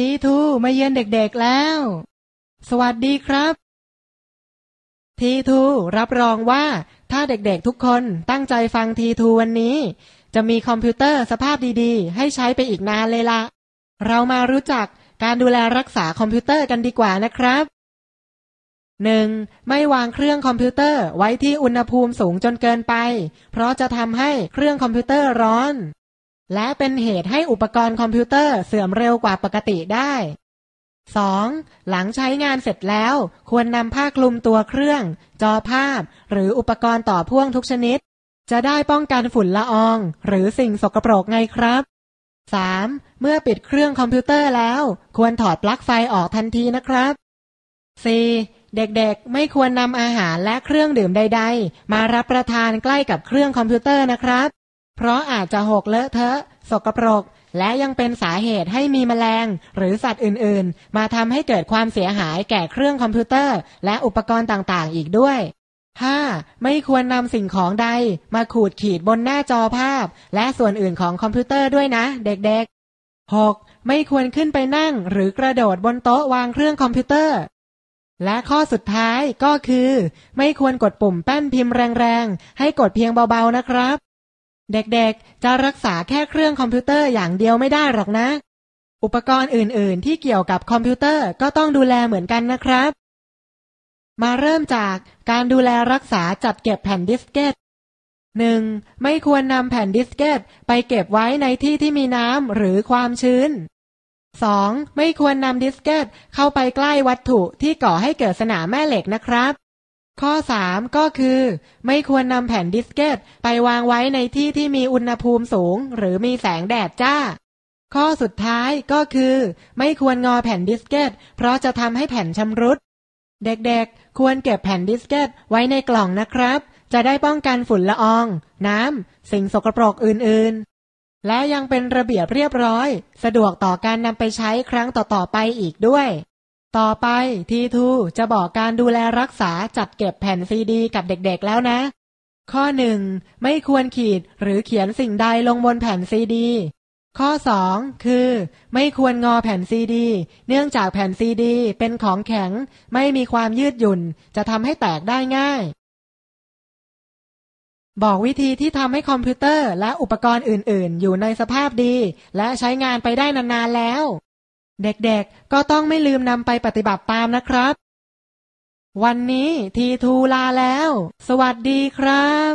ทีทูมาเยือนเด็กๆแล้ว สวัสดีครับทีทูรับรองว่าถ้าเด็กๆทุกคนตั้งใจฟังทีทูวันนี้ จะมีคอมพิวเตอร์สภาพดีๆ ให้ใช้ไปอีกนานเลยละ เรามารู้จักการดูแลรักษาคอมพิวเตอร์กันดีกว่านะครับ 1. ไม่วางเครื่องคอมพิวเตอร์ไว้ที่อุณหภูมิสูงจนเกินไป เพราะจะทำให้เครื่องคอมพิวเตอร์ร้อนและเป็นเหตุให้อุปกรณ์คอมพิวเตอร์เสื่อมเร็วกว่าปกติได้ 2. หลังใช้งานเสร็จแล้ว ควรนำผ้าคลุมตัวเครื่อง จอภาพ หรืออุปกรณ์ต่อพ่วงทุกชนิด จะได้ป้องกันฝุ่นละออง หรือสิ่งสกปรกไงครับ 3. เมื่อปิดเครื่องคอมพิวเตอร์แล้ว ควรถอดปลั๊กไฟออกทันทีนะครับ 4. เด็กๆไม่ควรนำอาหารและเครื่องดื่มใด ๆ มารับประทานใกล้กับเครื่องคอมพิวเตอร์นะครับเพราะอาจจะหกเลอะเทอะสกปรกและยังเป็นสาเหตุให้มีแมลง หรือสัตว์อื่น ๆ มาทำให้เกิดความเสียหายแก่เครื่องคอมพิวเตอร์และอุปกรณ์ต่างๆ อีกด้วย 5. ไม่ควรนำสิ่งของใด มาขูดขีดบนหน้าจอภาพ และส่วนอื่นของคอมพิวเตอร์ด้วยนะเด็กๆ 6. ไม่ควรขึ้นไปนั่งหรือกระโดดบนโต๊ะวางเครื่องคอมพิวเตอร์ และข้อสุดท้ายก็คือ ไม่ควรกดปุ่มแป้นพิมพ์แรง ๆ ให้กดเพียงเบา ๆ นะครับเด็กๆ จะรักษาแค่เครื่องคอมพิวเตอร์อย่างเดียวไม่ได้หรอกนะ อุปกรณ์อื่นๆ ที่เกี่ยวกับคอมพิวเตอร์ก็ต้องดูแลเหมือนกันนะครับ มาเริ่มจากการดูแลรักษาจัดเก็บแผ่นดิสเกต 1. ไม่ควรนำแผ่นดิสเกตไปเก็บไว้ในที่ที่มีน้ำหรือความชื้น 2. ไม่ควรนำดิสเกตเข้าไปใกล้วัตถุที่ก่อให้เกิดสนามแม่เหล็กนะครับข้อ 3 ก็คือ ไม่ควรนำแผ่นดิสเกตไปวางไว้ในที่ที่มีอุณหภูมิสูง หรือมีแสงแดดจ้า ข้อสุดท้ายก็คือ ไม่ควรงอแผ่นดิสเกต เพราะจะทำให้แผ่นชำรุด เด็กๆควรเก็บแผ่นดิสเกตไว้ในกล่องนะครับ จะได้ป้องกันฝุ่นละอองน้ำสิ่งสกปรกอื่นๆ และยังเป็นระเบียบเรียบร้อย สะดวกต่อการนำไปใช้ครั้งต่อๆไปอีกด้วยต่อไปทีทูจะบอกการดูแลรักษาจัดเก็บแผ่นซีดีกับเด็กๆแล้วนะ ข้อ 1. ไม่ควรขีดหรือเขียนสิ่งใดลงบนแผ่นซีดี ข้อ 2. คือ ไม่ควรงอแผ่นซีดี เนื่องจากแผ่นซีดีเป็นของแข็งไม่มีความยืดหยุ่น จะทำให้แตกได้ง่าย บอกวิธีที่ทำให้คอมพิวเตอร์และอุปกรณ์อื่นๆ อยู่ในสภาพดี และใช้งานไปได้นานๆแล้วเด็กๆ ก็ต้องไม่ลืมนำไปปฏิบัติตามนะครับ วันนี้ทีทูลาแล้ว สวัสดีครับ